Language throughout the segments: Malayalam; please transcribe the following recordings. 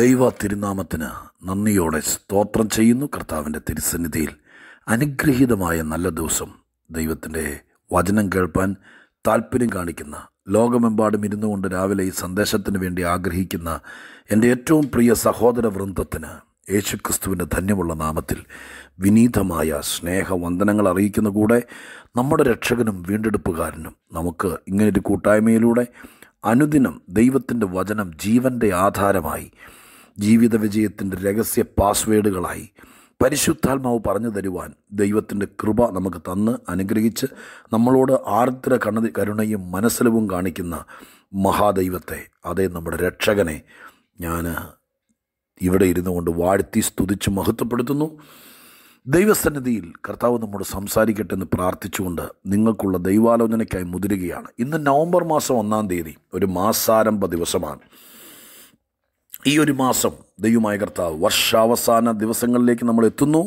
ദൈവ തിരുനാമത്തിന് നന്ദിയോടെ സ്തോത്രം ചെയ്യുന്നു കർത്താവിൻ്റെ തിരുസന്നിധിയിൽ അനുഗ്രഹീതമായ നല്ല ദിവസം ദൈവത്തിൻ്റെ വചനം കേൾപ്പാൻ താല്പര്യം കാണിക്കുന്ന ലോകമെമ്പാടും ഇരുന്നു കൊണ്ട് രാവിലെ ഈ സന്ദേശത്തിന് വേണ്ടി ആഗ്രഹിക്കുന്ന എൻ്റെ ഏറ്റവും പ്രിയ സഹോദര വൃന്ദത്തിന് യേശുക്രിസ്തുവിൻ്റെ ധന്യമുള്ള നാമത്തിൽ വിനീതമായ സ്നേഹവന്ദനങ്ങൾ അറിയിക്കുന്ന കൂടെ നമ്മുടെ രക്ഷകനും വീണ്ടെടുപ്പുകാരനും നമുക്ക് ഇങ്ങനൊരു കൂട്ടായ്മയിലൂടെ അനുദിനം ദൈവത്തിൻ്റെ വചനം ജീവൻ്റെ ആധാരമായി ജീവിത വിജയത്തിൻ്റെ രഹസ്യ പാസ്വേഡുകളായി പരിശുദ്ധാത്മാവ് പറഞ്ഞു തരുവാൻ ദൈവത്തിൻ്റെ കൃപ നമുക്ക് തന്ന് അനുഗ്രഹിച്ച് നമ്മളോട് ആർദ്ര കണ കരുണയും മനസ്സിലവും കാണിക്കുന്ന മഹാദൈവത്തെ അതേ നമ്മുടെ രക്ഷകനെ ഞാൻ ഇവിടെ ഇരുന്നു കൊണ്ട് വാഴ്ത്തി സ്തുതിച്ച് മഹത്വപ്പെടുത്തുന്നു ദൈവസന്നിധിയിൽ കർത്താവ് നമ്മോട് സംസാരിക്കട്ടെ എന്ന് പ്രാർത്ഥിച്ചുകൊണ്ട് നിങ്ങൾക്കുള്ള ദൈവാലോചനയ്ക്കായി മുതിരുകയാണ് ഇന്ന് നവംബർ മാസം ഒന്നാം തീയതി ഒരു മാസാരംഭ ദിവസമാണ് ഈ ഒരു മാസം ദൈവമായ കർത്താവ് വർഷാവസാന ദിവസങ്ങളിലേക്ക് നമ്മൾ എത്തുന്നു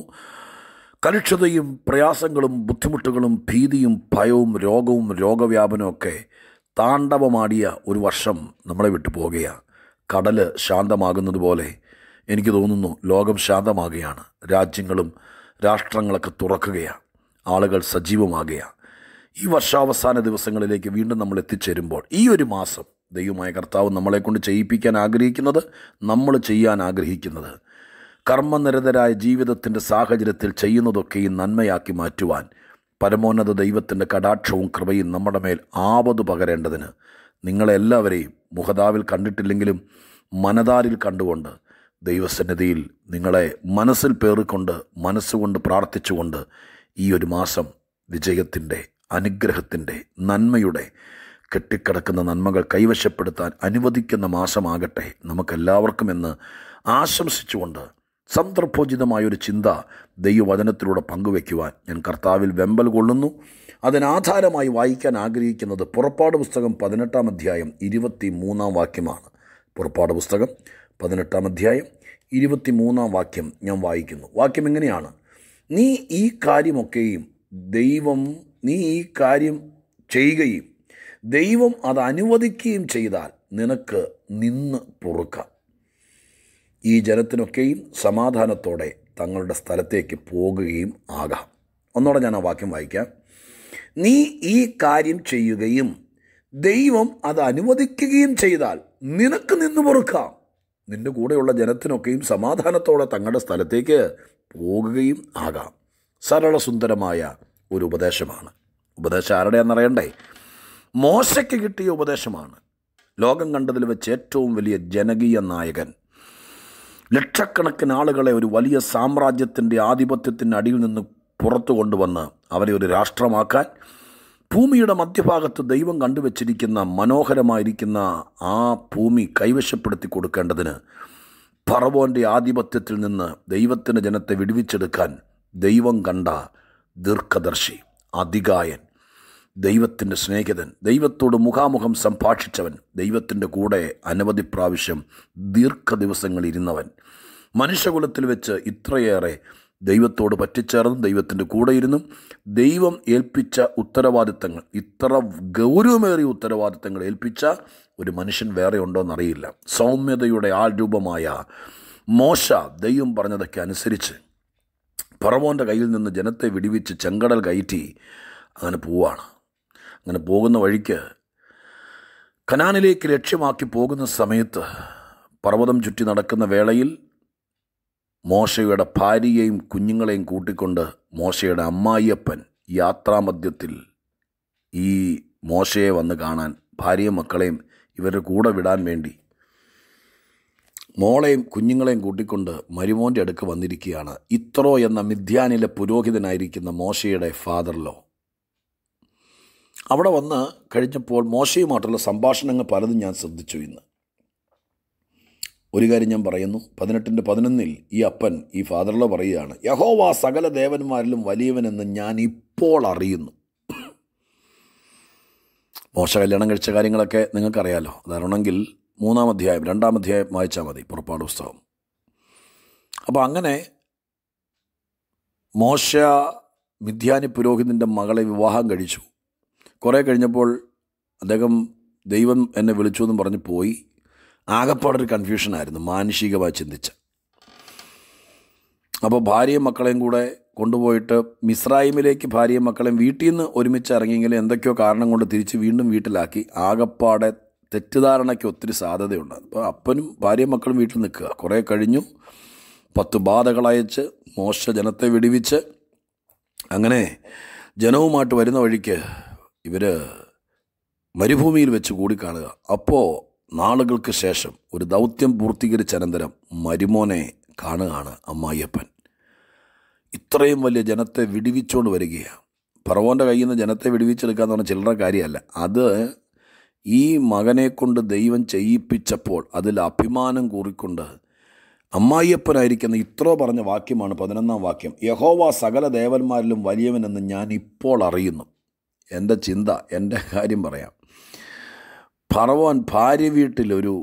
കലുഷതയും പ്രയാസങ്ങളും ബുദ്ധിമുട്ടുകളും ഭീതിയും ഭയവും രോഗവും രോഗവ്യാപനമൊക്കെ താണ്ഡവമാടിയ ഒരു വർഷം നമ്മളെ വിട്ടു പോകുകയാണ് കടൽ ശാന്തമാകുന്നത് പോലെ എനിക്ക് തോന്നുന്നു ലോകം ശാന്തമാകുകയാണ് രാജ്യങ്ങളും രാഷ്ട്രങ്ങളൊക്കെ തുറക്കുകയാണ് ആളുകൾ സജീവമാകുകയാണ് ഈ വർഷാവസാന ദിവസങ്ങളിലേക്ക് വീണ്ടും നമ്മൾ എത്തിച്ചേരുമ്പോൾ ഈ ഒരു മാസം ദൈവമായ കർത്താവ് നമ്മളെക്കൊണ്ട് ചെയ്യിപ്പിക്കാൻ ആഗ്രഹിക്കുന്നത് നമ്മൾ ചെയ്യാൻ ആഗ്രഹിക്കുന്നത് കർമ്മനിരതരായ ജീവിതത്തിൻ്റെ സാഹചര്യത്തിൽ ചെയ്യുന്നതൊക്കെയും നന്മയാക്കി മാറ്റുവാൻ പരമോന്നത ദൈവത്തിൻ്റെ കടാക്ഷവും കൃപയും നമ്മുടെ മേൽ ആവത് പകരേണ്ടതിന് നിങ്ങളെല്ലാവരെയും മുഖതാവിൽ കണ്ടിട്ടില്ലെങ്കിലും മനതാരിൽ കണ്ടുകൊണ്ട് ദൈവസന്നിധിയിൽ നിങ്ങളെ മനസ്സിൽ പേറിക്കൊണ്ട് മനസ്സുകൊണ്ട് പ്രാർത്ഥിച്ചുകൊണ്ട് ഈ ഒരു മാസം വിജയത്തിൻ്റെ അനുഗ്രഹത്തിൻ്റെ നന്മയുടെ കെട്ടിക്കിടക്കുന്ന നന്മകൾ കൈവശപ്പെടുത്താൻ അനുവദിക്കുന്ന മാസമാകട്ടെ നമുക്കെല്ലാവർക്കും എന്ന് ആശംസിച്ചുകൊണ്ട് സന്ദർഭോചിതമായൊരു ചിന്ത ദൈവവചനത്തിലൂടെ പങ്കുവയ്ക്കുവാൻ ഞാൻ കർത്താവിൽ വെമ്പൽ കൊള്ളുന്നു അതിനാധാരമായി വായിക്കാൻ ആഗ്രഹിക്കുന്നത് പുറപ്പാട് പുസ്തകം പതിനെട്ടാം അധ്യായം ഇരുപത്തി മൂന്നാം വാക്യമാണ് പുറപ്പാട് പുസ്തകം പതിനെട്ടാം അധ്യായം ഇരുപത്തി മൂന്നാം വാക്യം ഞാൻ വായിക്കുന്നു വാക്യം എങ്ങനെയാണ് നീ ഈ കാര്യമൊക്കെയും ദൈവം നീ ഈ കാര്യം ചെയ്യുകയും ദൈവം അത് അനുവദിക്കുകയും ചെയ്താൽ നിനക്ക് നിന്ന് പൊറുക്കാം ഈ ജനത്തിനൊക്കെയും സമാധാനത്തോടെ തങ്ങളുടെ സ്ഥലത്തേക്ക് പോകുകയും ആകാം ഒന്നോടെ ഞാൻ ആ വാക്യം വായിക്കാം നീ ഈ കാര്യം ചെയ്യുകയും ദൈവം അത് അനുവദിക്കുകയും ചെയ്താൽ നിനക്ക് നിന്ന് പൊറുക്കാം നിൻ്റെ കൂടെയുള്ള ജനത്തിനൊക്കെയും സമാധാനത്തോടെ തങ്ങളുടെ സ്ഥലത്തേക്ക് പോകുകയും ആകാം സരളസുന്ദരമായ ഒരു ഉപദേശമാണ് ഉപദേശം ആരുടെയാണെന്നറിയണ്ടേ മോശയ്ക്ക് കിട്ടിയ ഉപദേശമാണ് ലോകം കണ്ടതിൽ വെച്ച് ഏറ്റവും വലിയ ജനകീയ നായകൻ ലക്ഷക്കണക്കിന് ആളുകളെ ഒരു വലിയ സാമ്രാജ്യത്തിൻ്റെ ആധിപത്യത്തിൻ്റെ അടിയിൽ നിന്ന് പുറത്തു കൊണ്ടുവന്ന് അവരെ ഒരു രാഷ്ട്രമാക്കാൻ ഭൂമിയുടെ മധ്യഭാഗത്ത് ദൈവം കണ്ടുവച്ചിരിക്കുന്ന മനോഹരമായിരിക്കുന്ന ആ ഭൂമി കൈവശപ്പെടുത്തി കൊടുക്കേണ്ടതിന് പറവോൻ്റെ ആധിപത്യത്തിൽ നിന്ന് ദൈവത്തിൻ്റെ ജനത്തെ വിടുവിച്ചെടുക്കാൻ ദൈവം കണ്ട ദീർഘദർശി അധികായൻ ദൈവത്തിൻ്റെ സ്നേഹിതൻ ദൈവത്തോട് മുഖാമുഖം സംഭാഷിച്ചവൻ ദൈവത്തിൻ്റെ കൂടെ അനവധി പ്രാവശ്യം ദീർഘദിവസങ്ങൾ ഇരുന്നവൻ മനുഷ്യകുലത്തിൽ വെച്ച് ഇത്രയേറെ ദൈവത്തോട് പറ്റിച്ചേർന്ന് ദൈവത്തിൻ്റെ കൂടെ ഇരുന്നു ദൈവം ഏൽപ്പിച്ച ഉത്തരവാദിത്തങ്ങൾ ഇത്ര ഗൗരവമേറിയ ഉത്തരവാദിത്തങ്ങൾ ഏൽപ്പിച്ച ഒരു മനുഷ്യൻ വേറെ ഉണ്ടോ എന്നറിയില്ല സൗമ്യതയുടെ ആൾ രൂപമായ മോശ ദൈവം പറഞ്ഞതൊക്കെ അനുസരിച്ച് പറവോൻ്റെ കയ്യിൽ നിന്ന് ജനത്തെ വിടിവിച്ച് ചെങ്കടൽ കയറ്റി അങ്ങനെ പോവാണ് അങ്ങനെ പോകുന്ന വഴിക്ക് കനാനിലേക്ക് ലക്ഷ്യമാക്കി പോകുന്ന സമയത്ത് പർവ്വതം ചുറ്റി നടക്കുന്ന വേളയിൽ മോശയുടെ ഭാര്യയെയും കുഞ്ഞുങ്ങളെയും കൂട്ടിക്കൊണ്ട് മോശയുടെ അമ്മായിയപ്പൻ യാത്രാമധ്യത്തിൽ ഈ മോശയെ വന്ന് കാണാൻ ഭാര്യയും മക്കളെയും ഇവരുടെ കൂടെ വിടാൻ വേണ്ടി മോളെയും കുഞ്ഞുങ്ങളെയും കൂട്ടിക്കൊണ്ട് മരുമോൻ്റെ അടുക്ക് വന്നിരിക്കുകയാണ് ഇത്രോ എന്ന മിഥ്യാനിലെ പുരോഹിതനായിരിക്കുന്ന മോശയുടെ ഫാദർലോ അവിടെ വന്ന് കഴിഞ്ഞപ്പോൾ മോശയുമായിട്ടുള്ള സംഭാഷണങ്ങൾ പലതും ഞാൻ ശ്രദ്ധിച്ചു ഇന്ന് ഒരു കാര്യം ഞാൻ പറയുന്നു പതിനെട്ടിൻ്റെ പതിനൊന്നിൽ ഈ അപ്പൻ ഈ ഫാദറിലെ പറയുകയാണ് യഹോവ സകല ദേവന്മാരിലും വലിയവനെന്ന് ഞാൻ ഇപ്പോൾ അറിയുന്നു മോശ കല്യാണം കഴിച്ച കാര്യങ്ങളൊക്കെ നിങ്ങൾക്കറിയാലോ അതാണെങ്കിൽ മൂന്നാം അധ്യായം രണ്ടാം അധ്യായം വായിച്ചാൽ മതി പുറപ്പാട് പുസ്തകം അപ്പോൾ അങ്ങനെ മോശ മിഥ്യാനി പുരോഹിതൻ്റെ മകളെ വിവാഹം കഴിച്ചു കുറേ കഴിഞ്ഞപ്പോൾ അദ്ദേഹം ദൈവം എന്നെ വിളിച്ചു എന്ന് പറഞ്ഞ് പോയി ആകെപ്പാടൊരു കൺഫ്യൂഷനായിരുന്നു മാനുഷികമായി ചിന്തിച്ച അപ്പോൾ ഭാര്യയും മക്കളെയും കൂടെ കൊണ്ടുപോയിട്ട് മിസ്രായിമിലേക്ക് ഭാര്യയും മക്കളെയും വീട്ടിൽ നിന്ന് ഒരുമിച്ച് ഇറങ്ങിയെങ്കിലും എന്തൊക്കെയോ കാരണം കൊണ്ട് തിരിച്ച് വീണ്ടും വീട്ടിലാക്കി ആകെപ്പാടെ തെറ്റിദ്ധാരണയ്ക്ക് ഒത്തിരി സാധ്യതയുണ്ട് അപ്പോൾ അപ്പനും ഭാര്യയും മക്കളും വീട്ടിൽ നിൽക്കുക കുറേ കഴിഞ്ഞു പത്ത് ബാധകളയച്ച് മോശ ജനത്തെ വിടിവിച്ച് അങ്ങനെ ജനവുമായിട്ട് വരുന്ന വഴിക്ക് ഇവർ മരുഭൂമിയിൽ വെച്ച് കൂടിക്കാണുക അപ്പോൾ നാളുകൾക്ക് ശേഷം ഒരു ദൗത്യം പൂർത്തീകരിച്ച അനന്തരം മരുമോനെ കാണുകയാണ് അമ്മായിയപ്പൻ ഇത്രയും വലിയ ജനത്തെ വിടിവിച്ചുകൊണ്ട് വരികയാണ് പറവോൻ്റെ കയ്യിൽ നിന്ന് ജനത്തെ വിടിവിച്ചെടുക്കുക എന്ന് പറഞ്ഞാൽ ചില്ലറ കാര്യമല്ല അത് ഈ മകനെ കൊണ്ട് ദൈവം ചെയ്യിപ്പിച്ചപ്പോൾ അതിൽ അഭിമാനം കൂറിക്കൊണ്ട് അമ്മായിയപ്പനായിരിക്കുന്ന ഇത്രോ പറഞ്ഞ വാക്യമാണ് പതിനൊന്നാം വാക്യം യഹോവ സകല ദേവന്മാരിലും വലിയവനെന്ന് ഞാൻ ഇപ്പോൾ അറിയുന്നു എൻ്റെ ചിന്ത എൻ്റെ കാര്യം പറയാം ഫറവോൻ ഭാര്യ വീട്ടിലൊരു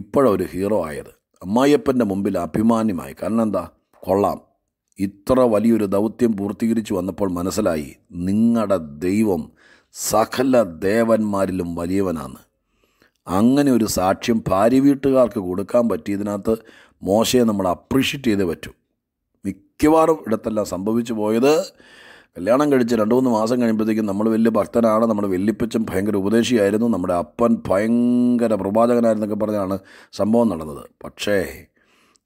ഇപ്പോഴൊരു ഹീറോ ആയത് അമ്മായിയപ്പൻ്റെ മുമ്പിൽ അഭിമാന്യമായി കാരണം എന്താ കൊള്ളാം ഇത്ര വലിയൊരു ദൗത്യം പൂർത്തീകരിച്ചു വന്നപ്പോൾ മനസ്സിലായി നിങ്ങളുടെ ദൈവം സകല ദേവന്മാരിലും വലിയവനാണ് അങ്ങനെ ഒരു സാക്ഷ്യം ഭാര്യ വീട്ടുകാർക്ക് കൊടുക്കാൻ പറ്റിയതിനകത്ത് മോശയെ നമ്മൾ അപ്രീഷിയേറ്റ് ചെയ്തേ പറ്റൂ മിക്കവാറും ഇടത്തെല്ലാം സംഭവിച്ചു പോയത് കല്യാണം കഴിച്ച് രണ്ട് മൂന്ന് മാസം കഴിയുമ്പോഴത്തേക്കും നമ്മൾ വലിയ ഭക്തനാണ് നമ്മുടെ വല്യപ്പച്ചൻ ഭയങ്കര ഉപദേശിയായിരുന്നു നമ്മുടെ അപ്പൻ ഭയങ്കര പ്രവാചകനായിരുന്നൊക്കെ പറഞ്ഞാണ് സംഭവം നടന്നത് പക്ഷേ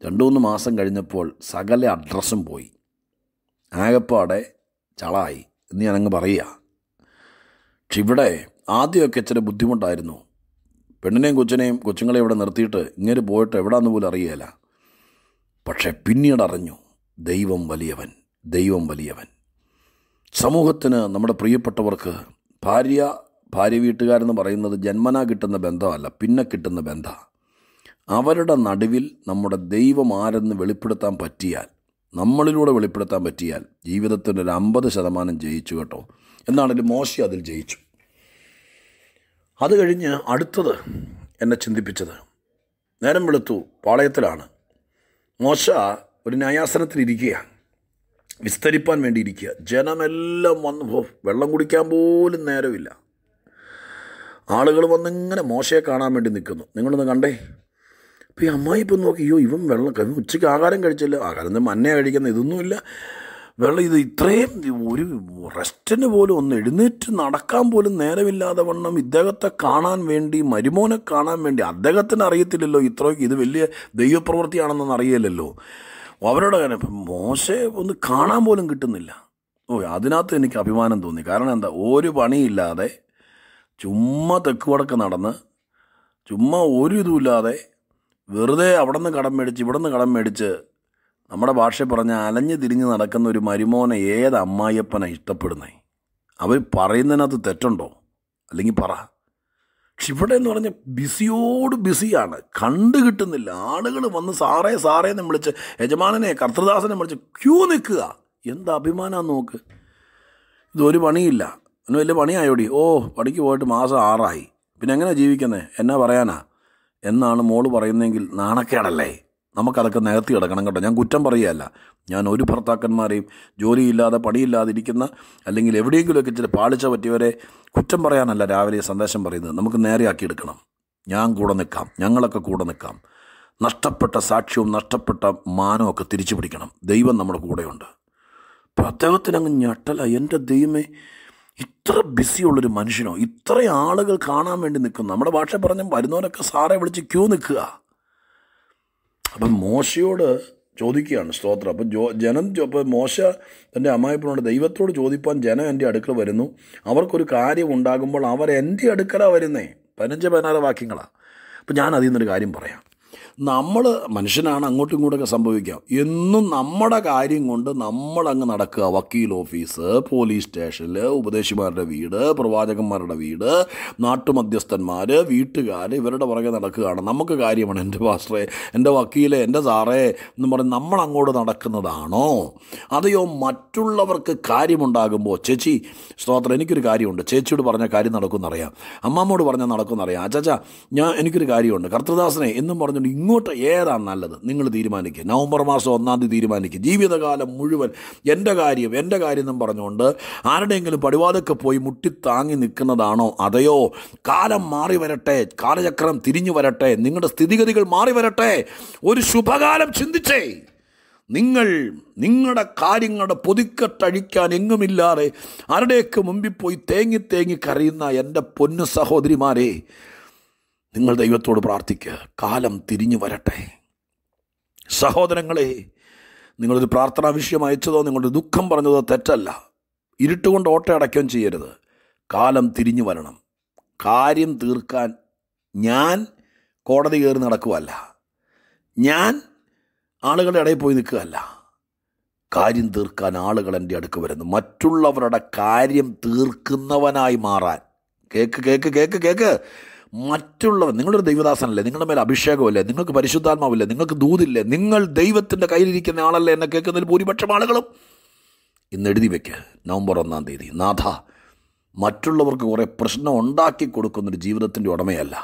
രണ്ട് മൂന്ന് മാസം കഴിഞ്ഞപ്പോൾ സകല അഡ്രസ്സും പോയി ആകപ്പാടെ ചളായി എന്ന് ഞാനങ്ങ് പറയുക പക്ഷെ ഇവിടെ ആദ്യമൊക്കെ ഇച്ചിരി ബുദ്ധിമുട്ടായിരുന്നു പെണ്ണിനെയും കൊച്ചിനെയും കൊച്ചുങ്ങളെ ഇവിടെ നിർത്തിയിട്ട് ഇങ്ങനെ പോയിട്ട് എവിടാന്ന് പോലും അറിയില്ല പക്ഷേ പിന്നീട് അറിഞ്ഞു ദൈവം വലിയവൻ ദൈവം വലിയവൻ സമൂഹത്തിന് നമ്മുടെ പ്രിയപ്പെട്ടവർക്ക് ഭാര്യ ഭാര്യ വീട്ടുകാരെന്ന് പറയുന്നത് ജന്മനാ കിട്ടുന്ന ബന്ധമല്ല പിന്നെ കിട്ടുന്ന ബന്ധ അവരുടെ നടുവിൽ നമ്മുടെ ദൈവം ആരെന്ന് വെളിപ്പെടുത്താൻ പറ്റിയാൽ നമ്മളിലൂടെ വെളിപ്പെടുത്താൻ പറ്റിയാൽ ജീവിതത്തിൻ്റെ ഒരു അമ്പത് ശതമാനം ജയിച്ചു കേട്ടോ എന്നാണെങ്കിലും മോശി അതിൽ ജയിച്ചു അത് കഴിഞ്ഞ് അടുത്തത് എന്നെ ചിന്തിപ്പിച്ചത് നേരം വെളുത്തു പാളയത്തിലാണ് മോശ ഒരു ന്യായാസനത്തിലിരിക്കുകയാണ് വിസ്തരിപ്പാൻ വേണ്ടിയിരിക്കുക ജനമെല്ലാം വന്ന് വെള്ളം കുടിക്കാൻ പോലും നേരമില്ല ആളുകൾ വന്നിങ്ങനെ മോശയെ കാണാൻ വേണ്ടി നിൽക്കുന്നു നിങ്ങളൊന്ന് കണ്ടേ അപ്പോൾ ഈ അമ്മായി ഇപ്പം നോക്കി അയ്യോ ഇവൻ വെള്ളം കഴിഞ്ഞു ഉച്ചയ്ക്ക് ആഹാരം കഴിച്ചില്ല ആഹാരം മഞ്ഞ കഴിക്കുന്ന ഇതൊന്നുമില്ല വെള്ളം ഇത് ഇത്രയും ഒരു റെസ്റ്റിന് പോലും ഒന്ന് എഴുന്നേറ്റ് നടക്കാൻ പോലും നേരമില്ലാതെ വണ്ണം ഇദ്ദേഹത്തെ കാണാൻ വേണ്ടി മരുമോനെ കാണാൻ വേണ്ടി അദ്ദേഹത്തിന് അറിയത്തില്ലല്ലോ ഇത്രയ്ക്ക് ഇത് വലിയ ദൈവപ്രവൃത്തിയാണെന്നൊന്നറിയില്ലല്ലോ അവരുടെ മോശെ ഒന്ന് കാണാൻ പോലും കിട്ടുന്നില്ല ഓ അതിനകത്ത് എനിക്ക് അഭിമാനം തോന്നി കാരണം എന്താ ഒരു പണിയില്ലാതെ ചുമ്മാ തെക്ക് വടക്ക് നടന്ന് ചുമ്മാ ഒരു ഇതുമില്ലാതെ വെറുതെ അവിടെ നിന്ന് കടം മേടിച്ച് ഇവിടെ നിന്ന് കടം മേടിച്ച് നമ്മുടെ ഭാഷ പറഞ്ഞാൽ അലഞ്ഞു തിരിഞ്ഞ് നടക്കുന്ന ഒരു മരുമോനെ ഏത് അമ്മായിയപ്പനെ ഇഷ്ടപ്പെടുന്നേ അവർ പറയുന്നതിനകത്ത് തെറ്റുണ്ടോ അല്ലെങ്കിൽ പറ പക്ഷെ ഇവിടെ എന്ന് പറഞ്ഞാൽ ബിസിയോട് ബിസിയാണ് കണ്ടു കിട്ടുന്നില്ല ആളുകൾ വന്ന് സാറേ സാറേ എന്ന് വിളിച്ച് യജമാനനെ കർത്തൃദാസനെ വിളിച്ച് ക്യൂ നിൽക്കുക എന്താ അഭിമാനം നോക്ക് ഇതൊരു പണിയില്ല അതിന് വലിയ പണിയായോടി ഓ പണിക്ക് പോയിട്ട് മാസം ആറായി പിന്നെ എങ്ങനെ ജീവിക്കുന്നത് എന്നാ പറയാനാ എന്നാണ് മോള് പറയുന്നതെങ്കിൽ നാണക്കേടല്ലേ നമുക്കതൊക്കെ നികത്തി കിടക്കണം കേട്ടോ ഞാൻ കുറ്റം പറയുകയല്ല ഞാൻ ഒരു ഭർത്താക്കന്മാരെയും ജോലിയില്ലാതെ പണിയില്ലാതിരിക്കുന്ന അല്ലെങ്കിൽ എവിടെയെങ്കിലുമൊക്കെ ഇച്ചിരി പാളിച്ച പറ്റിയവരെ കുറ്റം പറയാനല്ല രാവിലെ സന്ദേശം പറയുന്നത് നമുക്ക് നേരെയാക്കിയെടുക്കണം ഞാൻ കൂടെ നിൽക്കാം ഞങ്ങളൊക്കെ കൂടെ നിൽക്കാം നഷ്ടപ്പെട്ട സാക്ഷ്യവും നഷ്ടപ്പെട്ട മാനമൊക്കെ തിരിച്ചു പിടിക്കണം ദൈവം നമ്മുടെ കൂടെയുണ്ട് അപ്പം അദ്ദേഹത്തിന് അങ്ങ് ഞെട്ടല എൻ്റെ ദൈവമേ ഇത്ര ബിസിയുള്ളൊരു മനുഷ്യനോ ഇത്ര ആളുകൾ കാണാൻ വേണ്ടി നിൽക്കുന്നു നമ്മുടെ ഭാഷ പറഞ്ഞ വരുന്നവരൊക്കെ സാറെ വിളിച്ച് ക്യൂ നിൽക്കുക അപ്പം മോശയോട് ചോദിക്കുകയാണ് സ്തോത്രം അപ്പം ജോ ജനം അപ്പോൾ മോശ തൻ്റെ അമ്മായിപ്പനോട് ദൈവത്തോട് ചോദിപ്പാൻ ജനം എൻ്റെ അടുക്കൽ വരുന്നു അവർക്കൊരു കാര്യം ഉണ്ടാകുമ്പോൾ അവർ എൻ്റെ അടുക്കല വരുന്നേ പതിനഞ്ച് പതിനാറ് വാക്യങ്ങളാണ് അപ്പം ഞാൻ അതിൽ നിന്നൊരു കാര്യം പറയാം നമ്മൾ മനുഷ്യനാണ് അങ്ങോട്ടും ഇങ്ങോട്ടൊക്കെ സംഭവിക്കാം എന്നും നമ്മുടെ കാര്യം കൊണ്ട് നമ്മളങ്ങ് നടക്കുക വക്കീൽ ഓഫീസ് പോലീസ് സ്റ്റേഷനിൽ ഉപദേശിമാരുടെ വീട് പ്രവാചകന്മാരുടെ വീട് നാട്ടുമധ്യസ്ഥന്മാർ വീട്ടുകാർ ഇവരുടെ പുറകെ നടക്കുകയാണ് നമുക്ക് കാര്യമാണ് എൻ്റെ പാസ്റ്ററെ എൻ്റെ വക്കീലെ എൻ്റെ സാറേ എന്ന് പറഞ്ഞ് നമ്മളങ്ങോട്ട് അങ്ങോട്ട് നടക്കുന്നതാണോ അതെയോ മറ്റുള്ളവർക്ക് കാര്യമുണ്ടാകുമ്പോൾ ചേച്ചി സ്തോത്രം എനിക്കൊരു കാര്യമുണ്ട് ചേച്ചിയോട് പറഞ്ഞ കാര്യം നടക്കുമെന്നറിയാം അമ്മാമ്മോട് പറഞ്ഞാൽ നടക്കുമെന്നറിയാം അച്ചാച്ചാ ഞാൻ എനിക്കൊരു കാര്യമുണ്ട് കർത്തദാസനെ എന്നും പറഞ്ഞുകൊണ്ട് ഇങ്ങോട്ട് ഏതാ നല്ലത് നിങ്ങൾ തീരുമാനിക്കുക നവംബർ മാസം ഒന്നാം തീയതി തീരുമാനിക്കുക ജീവിതകാലം മുഴുവൻ എൻ്റെ കാര്യം എൻ്റെ കാര്യം എന്നും പറഞ്ഞുകൊണ്ട് ആരുടെയെങ്കിലും പടിവാതൊക്കെ പോയി മുട്ടി താങ്ങി നിൽക്കുന്നതാണോ അതെയോ കാലം മാറി വരട്ടെ കാലചക്രം തിരിഞ്ഞു വരട്ടെ നിങ്ങളുടെ സ്ഥിതിഗതികൾ മാറി വരട്ടെ ഒരു ശുഭകാലം ചിന്തിച്ചേ നിങ്ങൾ നിങ്ങളുടെ കാര്യങ്ങളുടെ പൊതിക്കെട്ടഴിക്കാൻ എങ്ങുമില്ലാതെ ആരുടെയൊക്കെ മുമ്പിൽ പോയി തേങ്ങി തേങ്ങി കരയുന്ന എൻ്റെ പൊന്നു സഹോദരിമാരെ നിങ്ങൾ ദൈവത്തോട് പ്രാർത്ഥിക്കുക കാലം തിരിഞ്ഞു വരട്ടെ സഹോദരങ്ങളെ നിങ്ങളൊരു പ്രാർത്ഥനാ വിഷയം അയച്ചതോ നിങ്ങളുടെ ദുഃഖം പറഞ്ഞതോ തെറ്റല്ല ഇരുട്ടുകൊണ്ട് ഓട്ടയടക്കം ചെയ്യരുത് കാലം തിരിഞ്ഞു വരണം കാര്യം തീർക്കാൻ ഞാൻ കോടതി കയറി നടക്കുകയല്ല ഞാൻ ആളുകളുടെ ഇടയിൽ പോയി നിൽക്കുകയല്ല കാര്യം തീർക്കാൻ ആളുകൾ എൻ്റെ അടുക്ക് വരുന്നു മറ്റുള്ളവരുടെ കാര്യം തീർക്കുന്നവനായി മാറാൻ കേക്ക് കേക്ക് കേക്ക് കേക്ക് മറ്റുള്ളവർ നിങ്ങളൊരു ദൈവദാസനല്ലേ നിങ്ങളുടെ മേലെ അഭിഷേകമല്ലേ നിങ്ങൾക്ക് പരിശുദ്ധാത്മാവില്ലേ നിങ്ങൾക്ക് ദൂതില്ലേ നിങ്ങൾ ദൈവത്തിൻ്റെ കയ്യിലിരിക്കുന്ന ആളല്ലേ എന്നെ കേൾക്കുന്നതിൽ ഭൂരിപക്ഷം ആളുകളും ഇന്ന് എഴുതി വയ്ക്കുക നവംബർ ഒന്നാം തീയതി നാഥ മറ്റുള്ളവർക്ക് കുറേ പ്രശ്നം ഉണ്ടാക്കി കൊടുക്കുന്നൊരു ജീവിതത്തിൻ്റെ ഉടമയല്ല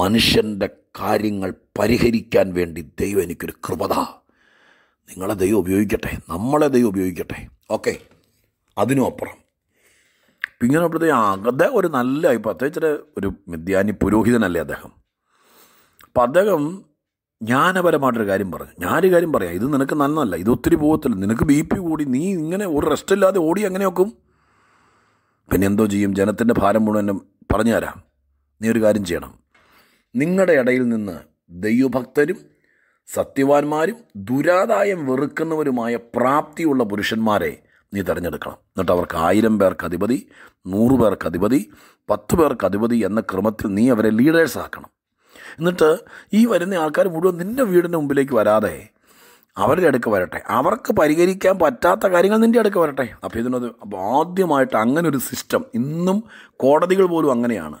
മനുഷ്യൻ്റെ കാര്യങ്ങൾ പരിഹരിക്കാൻ വേണ്ടി ദൈവം എനിക്കൊരു കൃപത നിങ്ങളെ ദൈവം ഉപയോഗിക്കട്ടെ നമ്മളെ ദൈവം ഉപയോഗിക്കട്ടെ ഓക്കെ അതിനും അപ്പുറം ഇങ്ങനെ അപ്പോഴത്തെ അകത ഒരു നല്ല ഇപ്പം അത്യാവശ്യം ഒരു മിഥ്യാനി പുരോഹിതനല്ലേ അദ്ദേഹം അപ്പം അദ്ദേഹം ജ്ഞാനപരമായിട്ടൊരു കാര്യം പറഞ്ഞു ഞാനൊരു കാര്യം പറയാം ഇത് നിനക്ക് നന്നല്ല ഇത് ഒത്തിരി പോകത്തില്ല നിനക്ക് ബി പി കൂടി നീ ഇങ്ങനെ ഒരു റെസ്റ്റ് ഇല്ലാതെ ഓടി അങ്ങനെ വെക്കും പിന്നെ എന്തോ ചെയ്യും ജനത്തിൻ്റെ ഭാരം എന്നെ പറഞ്ഞു തരാം നീ ഒരു കാര്യം ചെയ്യണം നിങ്ങളുടെ ഇടയിൽ നിന്ന് ദൈവഭക്തരും സത്യവാന്മാരും ദുരാദായം വെറുക്കുന്നവരുമായ പ്രാപ്തിയുള്ള പുരുഷന്മാരെ നീ തിരഞ്ഞെടുക്കണം എന്നിട്ട് അവർക്ക് ആയിരം പേർക്ക് അധിപതി നൂറ് പേർക്ക് അധിപതി പത്ത് പേർക്ക് അധിപതി എന്ന ക്രമത്തിൽ നീ അവരെ ലീഡേഴ്സ് ആക്കണം എന്നിട്ട് ഈ വരുന്ന ആൾക്കാർ മുഴുവൻ നിൻ്റെ വീടിൻ്റെ മുമ്പിലേക്ക് വരാതെ അവരുടെ അടുക്ക് വരട്ടെ അവർക്ക് പരിഹരിക്കാൻ പറ്റാത്ത കാര്യങ്ങൾ നിൻ്റെ അടുക്ക് വരട്ടെ അപ്പോൾ ഇതിനത് അപ്പോൾ ആദ്യമായിട്ട് അങ്ങനെ ഒരു സിസ്റ്റം ഇന്നും കോടതികൾ പോലും അങ്ങനെയാണ്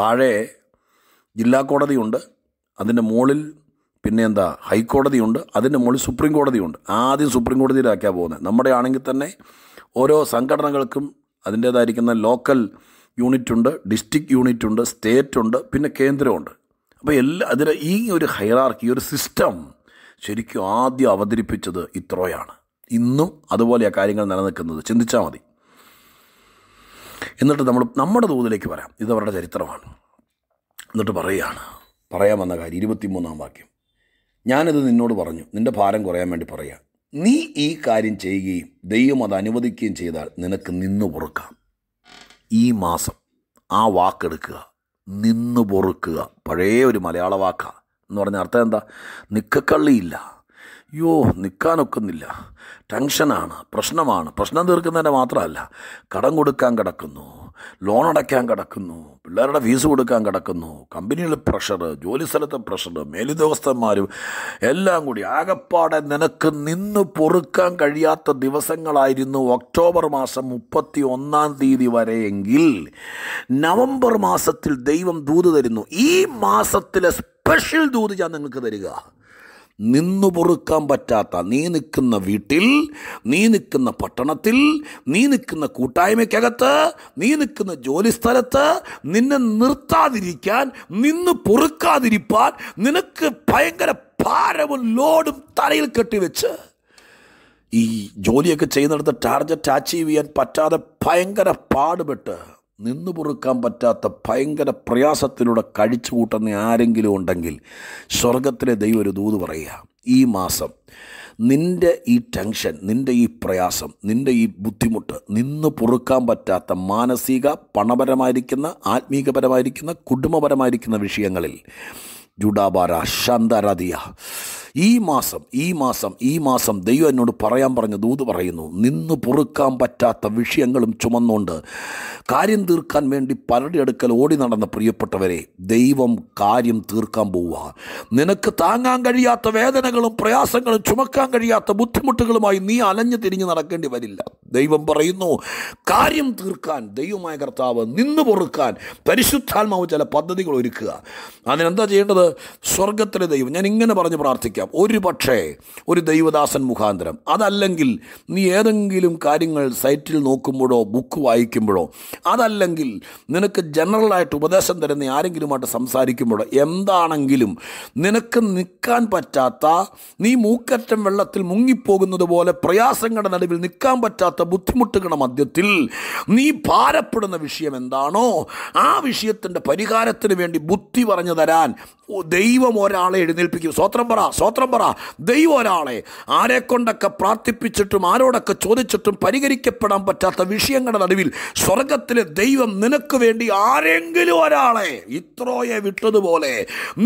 താഴെ ജില്ലാ കോടതിയുണ്ട് അതിൻ്റെ മുകളിൽ പിന്നെ എന്താ ഹൈക്കോടതിയുണ്ട് അതിൻ്റെ മുകളിൽ സുപ്രീം കോടതിയുണ്ട് ആദ്യം സുപ്രീം കോടതിയിലാക്കിയാണ് പോകുന്നത് നമ്മുടെ ആണെങ്കിൽ തന്നെ ഓരോ സംഘടനകൾക്കും അതിൻ്റേതായിരിക്കുന്ന ലോക്കൽ യൂണിറ്റ് ഉണ്ട് ഡിസ്ട്രിക്ട് യൂണിറ്റ് ഉണ്ട് സ്റ്റേറ്റ് ഉണ്ട് പിന്നെ കേന്ദ്രമുണ്ട് അപ്പോൾ എല്ലാ അതിൽ ഈ ഒരു ഹൈറാർക്കി ഒരു സിസ്റ്റം ശരിക്കും ആദ്യം അവതരിപ്പിച്ചത് ഇത്രോയാണ് ഇന്നും അതുപോലെ ആ കാര്യങ്ങൾ നിലനിൽക്കുന്നത് ചിന്തിച്ചാൽ മതി എന്നിട്ട് നമ്മൾ നമ്മുടെ തോതിലേക്ക് വരാം ഇതവരുടെ ചരിത്രമാണ് എന്നിട്ട് പറയുകയാണ് പറയാമെന്ന കാര്യം ഇരുപത്തിമൂന്നാം വാക്യം ഞാനത് നിന്നോട് പറഞ്ഞു നിൻ്റെ ഭാരം കുറയാൻ വേണ്ടി പറയാം നീ ഈ കാര്യം ചെയ്യുകയും ദൈവം അത് അനുവദിക്കുകയും ചെയ്താൽ നിനക്ക് നിന്ന് പൊറുക്കാം ഈ മാസം ആ വാക്കെടുക്കുക നിന്ന് പൊറുക്കുക പഴയ ഒരു മലയാള വാക്കാണ് എന്ന് പറഞ്ഞ അർത്ഥം എന്താ നിക്കക്കള്ളിയില്ല അയ്യോ നിൽക്കാനൊക്കുന്നില്ല ടെൻഷനാണ് പ്രശ്നമാണ് പ്രശ്നം തീർക്കുന്നതിൻ്റെ മാത്രമല്ല കടം കൊടുക്കാൻ കിടക്കുന്നു ലോൺ അടയ്ക്കാൻ കിടക്കുന്നു പിള്ളേരുടെ ഫീസ് കൊടുക്കാൻ കിടക്കുന്നു കമ്പനികളിൽ പ്രഷർ ജോലി സ്ഥലത്തെ പ്രഷർ മേലുദ്യോഗസ്ഥന്മാരും എല്ലാം കൂടി ആകപ്പാടെ നിനക്ക് നിന്ന് പൊറുക്കാൻ കഴിയാത്ത ദിവസങ്ങളായിരുന്നു ഒക്ടോബർ മാസം മുപ്പത്തി ഒന്നാം തീയതി വരെയെങ്കിൽ നവംബർ മാസത്തിൽ ദൈവം ദൂത് തരുന്നു ഈ മാസത്തിലെ സ്പെഷ്യൽ ദൂത് ഞാൻ നിങ്ങൾക്ക് തരിക നിന്നു പൊറുക്കാൻ പറ്റാത്ത നീ നിൽക്കുന്ന വീട്ടിൽ നീ നിൽക്കുന്ന പട്ടണത്തിൽ നീ നിൽക്കുന്ന കൂട്ടായ്മയ്ക്കകത്ത് നീ നിൽക്കുന്ന ജോലി നിന്നെ നിർത്താതിരിക്കാൻ നിന്ന് പൊറുക്കാതിരിപ്പാൻ നിനക്ക് ഭയങ്കര ഭാരവും ലോഡും തലയിൽ കെട്ടിവെച്ച് ഈ ജോലിയൊക്കെ ചെയ്യുന്നിടത്ത് ടാർഗറ്റ് അച്ചീവ് ചെയ്യാൻ പറ്റാതെ ഭയങ്കര പാടുപെട്ട് നിന്നു പൊറുക്കാൻ പറ്റാത്ത ഭയങ്കര പ്രയാസത്തിലൂടെ കഴിച്ചു കൂട്ടുന്ന ആരെങ്കിലും ഉണ്ടെങ്കിൽ സ്വർഗത്തിലെ ദൈവം ഒരു ദൂത് പറയുക ഈ മാസം നിൻ്റെ ഈ ടെൻഷൻ നിൻ്റെ ഈ പ്രയാസം നിൻ്റെ ഈ ബുദ്ധിമുട്ട് നിന്ന് പൊറുക്കാൻ പറ്റാത്ത മാനസിക പണപരമായിരിക്കുന്ന ആത്മീകപരമായിരിക്കുന്ന കുടുംബപരമായിരിക്കുന്ന വിഷയങ്ങളിൽ ജുഡാബാര ശാന്താരാധിയ ഈ മാസം ഈ മാസം ഈ മാസം ദൈവം എന്നോട് പറയാൻ പറഞ്ഞ ദൂത് പറയുന്നു നിന്ന് പൊറുക്കാൻ പറ്റാത്ത വിഷയങ്ങളും ചുമന്നുകൊണ്ട് കാര്യം തീർക്കാൻ വേണ്ടി പലരുടെ അടുക്കൽ ഓടി നടന്ന പ്രിയപ്പെട്ടവരെ ദൈവം കാര്യം തീർക്കാൻ പോവുക നിനക്ക് താങ്ങാൻ കഴിയാത്ത വേദനകളും പ്രയാസങ്ങളും ചുമക്കാൻ കഴിയാത്ത ബുദ്ധിമുട്ടുകളുമായി നീ അലഞ്ഞു തിരിഞ്ഞ് നടക്കേണ്ടി വരില്ല ദൈവം പറയുന്നു കാര്യം തീർക്കാൻ ദൈവമായ കർത്താവ് നിന്ന് പൊറുക്കാൻ പരിശുദ്ധാത്മാവ് ചില പദ്ധതികൾ ഒരുക്കുക അതിനെന്താ ചെയ്യേണ്ടത് സ്വർഗത്തിലെ ദൈവം ഞാൻ ഇങ്ങനെ പറഞ്ഞ് പ്രാർത്ഥിക്കാം സംഭവിക്കാം ഒരു പക്ഷേ ഒരു ദൈവദാസൻ മുഖാന്തരം അതല്ലെങ്കിൽ നീ ഏതെങ്കിലും കാര്യങ്ങൾ സൈറ്റിൽ നോക്കുമ്പോഴോ ബുക്ക് വായിക്കുമ്പോഴോ അതല്ലെങ്കിൽ നിനക്ക് ജനറലായിട്ട് ഉപദേശം തരുന്ന ആരെങ്കിലുമായിട്ട് സംസാരിക്കുമ്പോഴോ എന്താണെങ്കിലും നിനക്ക് നിൽക്കാൻ പറ്റാത്ത നീ മൂക്കറ്റം വെള്ളത്തിൽ മുങ്ങിപ്പോകുന്നത് പോലെ പ്രയാസങ്ങളുടെ നടുവിൽ നിൽക്കാൻ പറ്റാത്ത ബുദ്ധിമുട്ടുകളുടെ മധ്യത്തിൽ നീ ഭാരപ്പെടുന്ന വിഷയം എന്താണോ ആ വിഷയത്തിൻ്റെ പരിഹാരത്തിന് വേണ്ടി ബുദ്ധി പറഞ്ഞു തരാൻ ദൈവം ഒരാളെ എഴുന്നേൽപ്പിക്കും സ്വത്രം പറ സ്വത്രം പറ ദൈവം ഒരാളെ ആരെക്കൊണ്ടൊക്കെ പ്രാർത്ഥിപ്പിച്ചിട്ടും ആരോടൊക്കെ ചോദിച്ചിട്ടും പരിഹരിക്കപ്പെടാൻ പറ്റാത്ത വിഷയങ്ങളുടെ നടുവിൽ സ്വർഗത്തിലെ ദൈവം നിനക്ക് വേണ്ടി ആരെങ്കിലും ഒരാളെ ഇത്രയെ വിട്ടതുപോലെ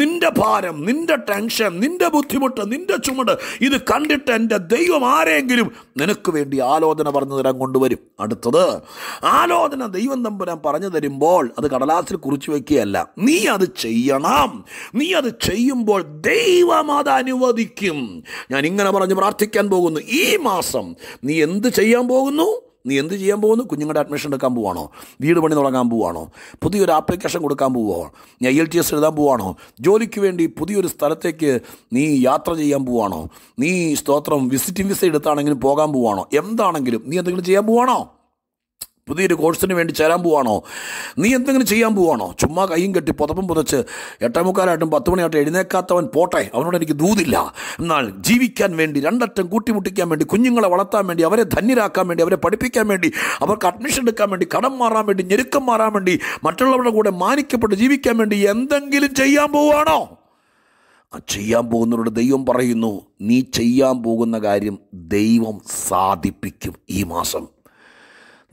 നിന്റെ ഭാരം നിന്റെ ടെൻഷൻ നിന്റെ ബുദ്ധിമുട്ട് നിന്റെ ചുമട് ഇത് കണ്ടിട്ട് എൻ്റെ ദൈവം ആരെങ്കിലും നിനക്ക് വേണ്ടി ആലോചന പറഞ്ഞു തരാൻ കൊണ്ടുവരും അടുത്തത് ആലോചന ദൈവം തമ്പുരാൻ പറഞ്ഞു തരുമ്പോൾ അത് കടലാസിൽ കുറിച്ച് വയ്ക്കുകയല്ല നീ അത് ചെയ്യണം നീ അത് ചെയ്യുമ്പോൾ ദൈവം അത് അനുവദിക്കും ഞാൻ ഇങ്ങനെ പറഞ്ഞ് പ്രാർത്ഥിക്കാൻ പോകുന്നു ഈ മാസം നീ എന്ത് ചെയ്യാൻ പോകുന്നു നീ എന്ത് ചെയ്യാൻ പോകുന്നു കുഞ്ഞുങ്ങളുടെ അഡ്മിഷൻ എടുക്കാൻ പോവാണോ വീട് പണി തുടങ്ങാൻ പോവാണോ പുതിയൊരു ആപ്ലിക്കേഷൻ കൊടുക്കാൻ പോവോ നീ ഐ എൽ ടി എസ് എഴുതാൻ പോവാണോ ജോലിക്ക് വേണ്ടി പുതിയൊരു സ്ഥലത്തേക്ക് നീ യാത്ര ചെയ്യാൻ പോവാണോ നീ സ്തോത്രം വിസിറ്റിംഗ് വിസ എടുത്താണെങ്കിലും പോകാൻ പോവാണോ എന്താണെങ്കിലും നീ എന്തെങ്കിലും ചെയ്യാൻ പോവാണോ പുതിയൊരു കോഴ്സിന് വേണ്ടി ചേരാൻ പോവാണോ നീ എന്തെങ്കിലും ചെയ്യാൻ പോവാണോ ചുമ്മാ കൈയും കെട്ടി പുതപ്പും പുതച്ച് എട്ടേമുക്കാലായിട്ടും പത്ത് മണിയായിട്ടും എഴുന്നേക്കാത്തവൻ പോട്ടെ അവനോട് എനിക്ക് ദൂതില്ല എന്നാൽ ജീവിക്കാൻ വേണ്ടി രണ്ടറ്റം കൂട്ടിമുട്ടിക്കാൻ വേണ്ടി കുഞ്ഞുങ്ങളെ വളർത്താൻ വേണ്ടി അവരെ ധന്യരാക്കാൻ വേണ്ടി അവരെ പഠിപ്പിക്കാൻ വേണ്ടി അവർക്ക് അഡ്മിഷൻ എടുക്കാൻ വേണ്ടി കടം മാറാൻ വേണ്ടി ഞെരുക്കം മാറാൻ വേണ്ടി മറ്റുള്ളവരുടെ കൂടെ മാനിക്കപ്പെട്ട് ജീവിക്കാൻ വേണ്ടി എന്തെങ്കിലും ചെയ്യാൻ പോവാണോ ചെയ്യാൻ പോകുന്നവരോട് ദൈവം പറയുന്നു നീ ചെയ്യാൻ പോകുന്ന കാര്യം ദൈവം സാധിപ്പിക്കും ഈ മാസം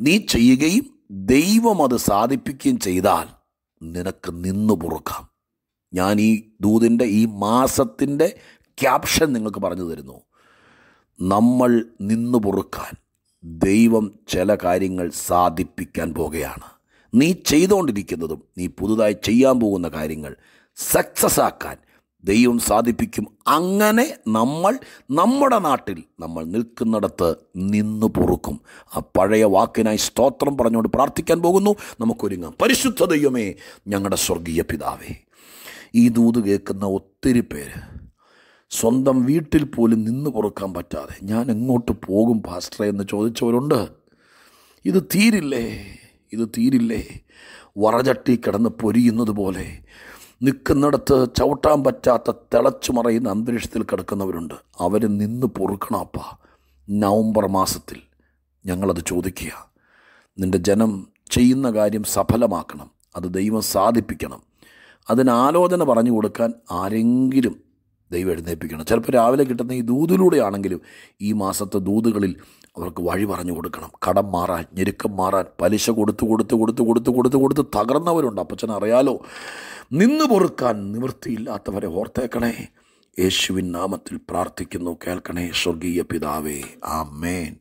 നീ ചെയ്യുകയും ദൈവം അത് സാധിപ്പിക്കുകയും ചെയ്താൽ നിനക്ക് നിന്നു പുറക്കാം ഞാൻ ഈ ദൂതിൻ്റെ ഈ മാസത്തിൻ്റെ ക്യാപ്ഷൻ നിങ്ങൾക്ക് പറഞ്ഞു തരുന്നു നമ്മൾ നിന്നു പുറക്കാൻ ദൈവം ചില കാര്യങ്ങൾ സാധിപ്പിക്കാൻ പോകുകയാണ് നീ ചെയ്തുകൊണ്ടിരിക്കുന്നതും നീ പുതുതായി ചെയ്യാൻ പോകുന്ന കാര്യങ്ങൾ സക്സസ് ആക്കാൻ ദൈവം സാധിപ്പിക്കും അങ്ങനെ നമ്മൾ നമ്മുടെ നാട്ടിൽ നമ്മൾ നിൽക്കുന്നിടത്ത് നിന്ന് പൊറുക്കും ആ പഴയ വാക്കിനായി സ്തോത്രം പറഞ്ഞുകൊണ്ട് പ്രാർത്ഥിക്കാൻ പോകുന്നു നമുക്കൊരുങ്ങാം പരിശുദ്ധ ദൈവമേ ഞങ്ങളുടെ സ്വർഗീയ പിതാവേ ഈ ദൂത് കേൾക്കുന്ന ഒത്തിരി പേര് സ്വന്തം വീട്ടിൽ പോലും നിന്ന് പൊറുക്കാൻ പറ്റാതെ ഞാൻ എങ്ങോട്ട് പോകും പാസ്റ്ററെ എന്ന് ചോദിച്ചവരുണ്ട് ഇത് തീരില്ലേ ഇത് തീരില്ലേ വറചട്ടി കിടന്ന് പൊരിയുന്നത് പോലെ നിൽക്കുന്നിടത്ത് ചവിട്ടാൻ പറ്റാത്ത തിളച്ചു മറയുന്ന അന്തരീക്ഷത്തിൽ കിടക്കുന്നവരുണ്ട് അവർ നിന്ന് പൊറുക്കണാപ്പ നവംബർ മാസത്തിൽ ഞങ്ങളത് ചോദിക്കുക നിൻ്റെ ജനം ചെയ്യുന്ന കാര്യം സഫലമാക്കണം അത് ദൈവം സാധിപ്പിക്കണം അതിന് ആലോചന പറഞ്ഞു കൊടുക്കാൻ ആരെങ്കിലും ദൈവം എഴുന്നേൽപ്പിക്കണം ചിലപ്പോൾ രാവിലെ കിട്ടുന്ന ഈ ദൂതിലൂടെ ആണെങ്കിലും ഈ മാസത്തെ ദൂതുകളിൽ അവർക്ക് വഴി പറഞ്ഞു കൊടുക്കണം കടം മാറാൻ ഞെരുക്കം മാറാൻ പലിശ കൊടുത്ത് കൊടുത്ത് കൊടുത്ത് കൊടുത്ത് കൊടുത്ത് കൊടുത്ത് തകർന്നവരുണ്ട് അപ്പച്ചൻ അറിയാലോ നിന്ന് പൊറുക്കാൻ നിവൃത്തിയില്ലാത്തവരെ ഓർത്തേക്കണേ യേശുവിൻ നാമത്തിൽ പ്രാർത്ഥിക്കുന്നു കേൾക്കണേ സ്വർഗീയ പിതാവേ ആ മേൻ